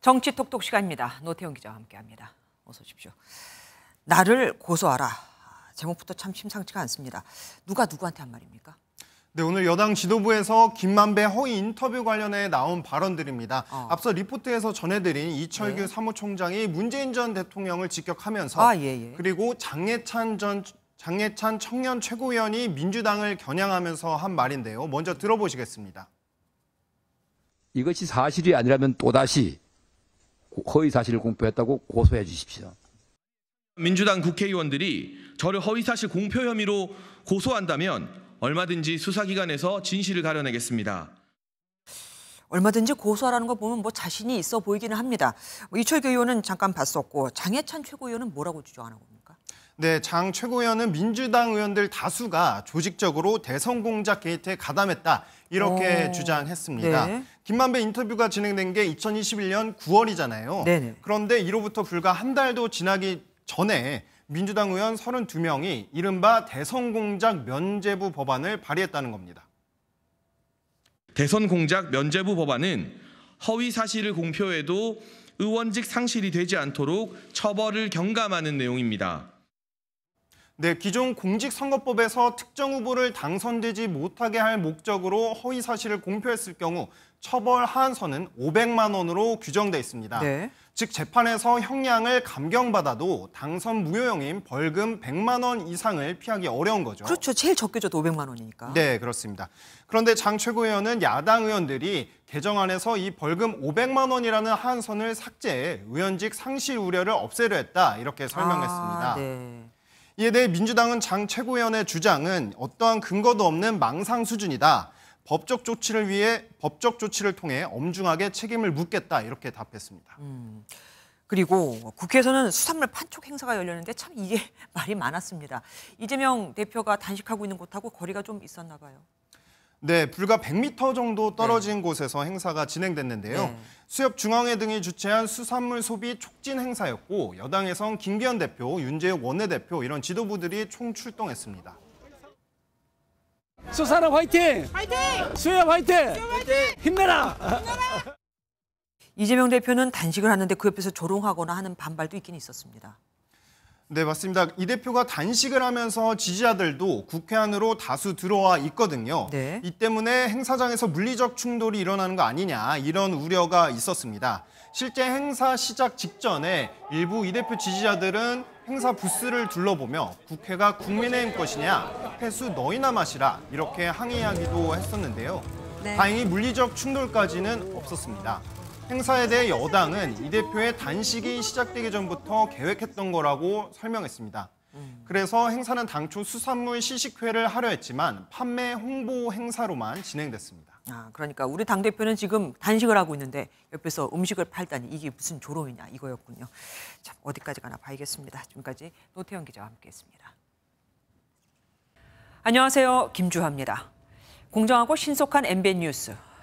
정치톡톡 시간입니다. 노태영 기자와 함께합니다. 어서 오십시오. 나를 고소하라. 제목부터 참 심상치가 않습니다. 누가 누구한테 한 말입니까? 네, 오늘 여당 지도부에서 김만배 허위 인터뷰 관련해 나온 발언들입니다. 어. 앞서 리포트에서 전해드린 네. 이철규 네. 사무총장이 문재인 전 대통령을 직격하면서 아, 예, 예. 그리고 장례찬 전 장례찬 청년 최고위원이 민주당을 겨냥하면서 한 말인데요. 먼저 들어보시겠습니다. 이것이 사실이 아니라면 또다시 허위 사실을 공표했다고 고소해 주십시오. 민주당 국회의원들이 저를 허위 사실 공표 혐의로 고소한다면 얼마든지 수사기관에서 진실을 가려내겠습니다. 얼마든지 고소하라는 거 보면 뭐 자신이 있어 보이기는 합니다. 뭐 이철규 의원은 잠깐 봤었고 장해찬 최고위원은 뭐라고 주장하는 겁니까? 네, 장 최고위원은 민주당 의원들 다수가 조직적으로 대선 공작 게이트에 가담했다 이렇게 오. 어. 주장했습니다. 네. 김만배 인터뷰가 진행된 게 2021년 9월이잖아요. 네네. 그런데 이로부터 불과 한 달도 지나기 전에 민주당 의원 32명이 이른바 대선 공작 면제부 법안을 발의했다는 겁니다. 대선 공작 면제부 법안은 허위 사실을 공표해도 의원직 상실이 되지 않도록 처벌을 경감하는 내용입니다. 네, 기존 공직선거법에서 특정 후보를 당선되지 못하게 할 목적으로 허위 사실을 공표했을 경우 처벌 하한선은 500만 원으로 규정돼 있습니다. 네. 즉 재판에서 형량을 감경받아도 당선 무효형인 벌금 100만 원 이상을 피하기 어려운 거죠. 그렇죠. 제일 적게 줘도 500만 원이니까. 네, 그렇습니다. 그런데 장 최고위원은 야당 의원들이 개정안에서 이 벌금 500만 원이라는 하 한선을 삭제해 의원직 상실 우려를 없애려 했다 이렇게 설명했습니다. 아, 네. 이에 대해 민주당은 장 최고위원의 주장은 어떠한 근거도 없는 망상 수준이다. 법적 조치를 위해 법적 조치를 통해 엄중하게 책임을 묻겠다 이렇게 답했습니다. 음, 그리고 국회에서는 수산물 판촉 행사가 열렸는데 참 이게 말이 많았습니다. 이재명 대표가 단식하고 있는 곳하고 거리가 좀 있었나 봐요. 네, 불과 100m 정도 떨어진 네. 곳에서 행사가 진행됐는데요. 네. 수협 중앙회 등이 주최한 수산물 소비 촉진 행사였고 여당에선 김기현 대표, 윤재욱 원내대표 이런 지도부들이 총 출동했습니다. 수산업 화이팅! 화이팅! 수협 화이팅! 화이팅! 힘내라! 힘내라! 이재명 대표는 단식을 하는데 그 옆에서 조롱하거나 하는 반발도 있긴 있었습니다. 네, 맞습니다. 이 대표가 단식을 하면서 지지자들도 국회 안으로 다수 들어와 있거든요. 네. 이 때문에 행사장에서 물리적 충돌이 일어나는 거 아니냐 이런 우려가 있었습니다. 실제 행사 시작 직전에 일부 이 대표 지지자들은 행사 부스를 둘러보며 국회가 국민의힘 것이냐 폐수 너희나 마시라 이렇게 항의하기도 했었는데요. 네. 다행히 물리적 충돌까지는 없었습니다. 행사에 대해 여당은 이 대표의 단식이 시작되기 전부터 계획했던 거라고 설명했습니다. 그래서 행사는 당초 수산물 시식회를 하려 했지만 판매 홍보 행사로만 진행됐습니다. 아, 그러니까 우리 당 대표는 지금 단식을 하고 있는데 옆에서 음식을 팔다니 이게 무슨 조롱이냐 이거였군요. 참 어디까지 가나 봐야겠습니다. 지금까지 노태현 기자와 함께했습니다. 안녕하세요, 김주하입니다. 공정하고 신속한 MBN 뉴스.